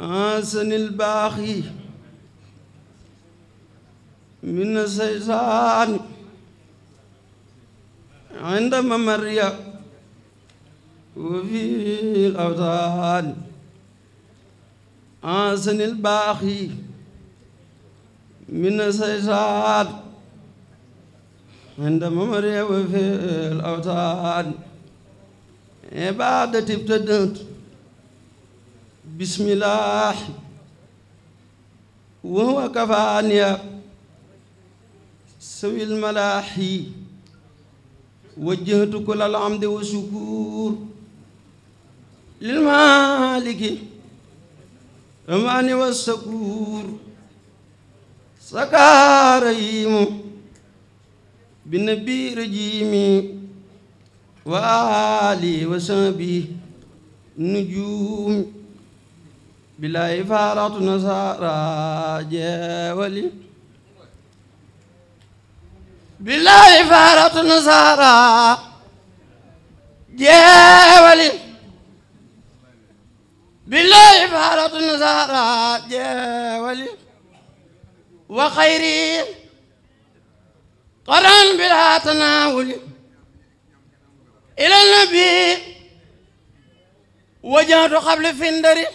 آسن الباخي من الشيطان عندما مريا وفي الأوطان آسن الباخي من سيزان عندما مريا وفي الأوطان عبادتي ابتدت بسم الله وهو كفاني سوي الملاحي وجهت كل العمد والشكور للمالك أمان والسكور سكاريم بالنبي رجيمي وآلي وصحبي نجوم بلا إفارة نصارى جاولي بلا إفارة نصارى جاولي بلا إفارة نصارى جاولي وخيري قرن بلا تناول إلى النبي وجهت قبل فندري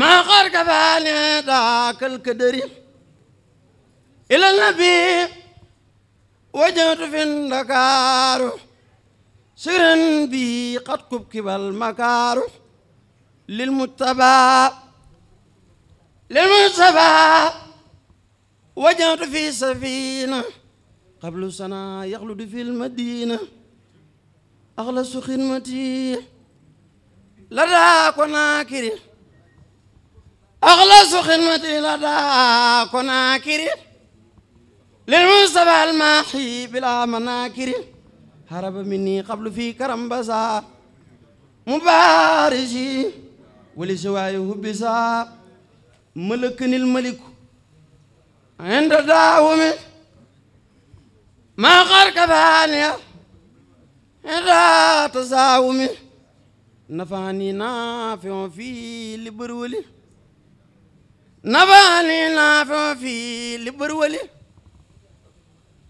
ما غرق بالي ذاك الكدري إلى النبي وجدت في النكار سرا بي قد كبكب المكار للمتبع للمتبع وجدت في سفينة قبل سنة يخلد في المدينة متي خدمتي لدى كناكري أخلص خدمتي لدى كناكر للمصطفى الماحي بلا مناكر هرب مني قبل في كرم بزا مبارجي ولجوايه بزا ملكني الملك عند داوم ما غرق بانيا عند تزاومي نفاني نافع في لبرولي نبالي نافي لبر ولي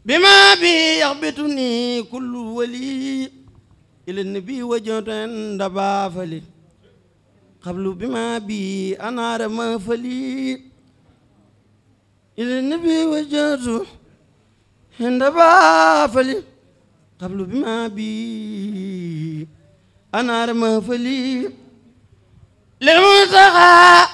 بما بي يغبطني كل ولي إلى النبي وجهت دبا فلي قبل بما بي أنا رما فلي إلى النبي وجهت دبا فلي قبل بما بي أنا رما فلي للمنتقى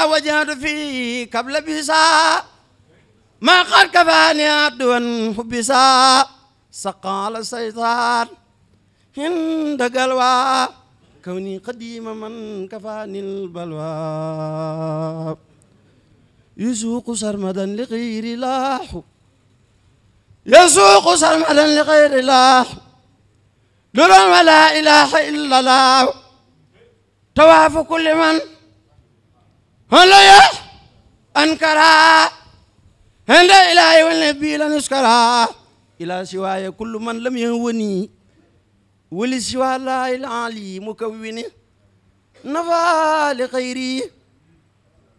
لا وجهت فيه قبل بسا ما قد كفاني عدوا حبسا سقال الشيطان عند قلوى كوني قديم من كفاني البلوى يسوق سرمدا لغير الله يسوق سرمدا لغير الله درا ولا إله إلا الله تواف كل من هللويا أنكرا عند إلهي والنبي لا نسكرا إلى سواي كل من لم يهوني ولسوى الله العلي مكون نفى لغيري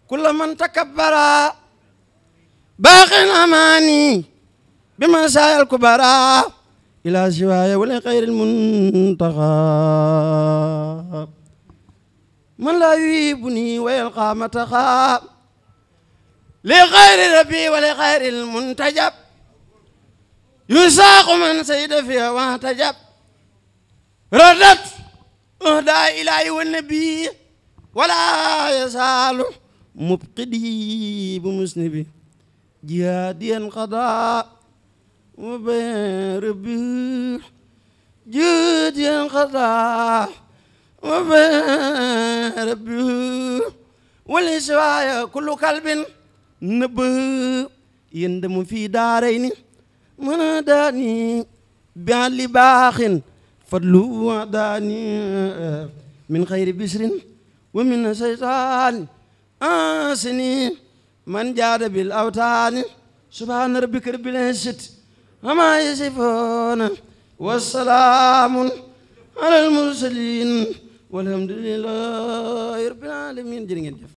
كل من تكبر باق أماني بمسايا الكبرى إلى سواي ولغير المنتخب من لا يهيبني ويلقى متخاب لغير ربي ولغير المنتجب يساق من سيد فيها واحتجب ردت أهدى إلهي والنبي ولا يزال مبقدي بمسنبي جهاديا قضاء وبين ربي جهاديا قضاء وما ربي والإشواء كل قلب نبه يندم في دارين من داني بعلي باخ فضلوا عداني من خير بشر ومن شيطان آسني من جاد بالأوتان سبحان ربك رب العزة وما يصفون والسلام على المرسلين walhamdulillahi rabbil alamin jërë ngeen jëf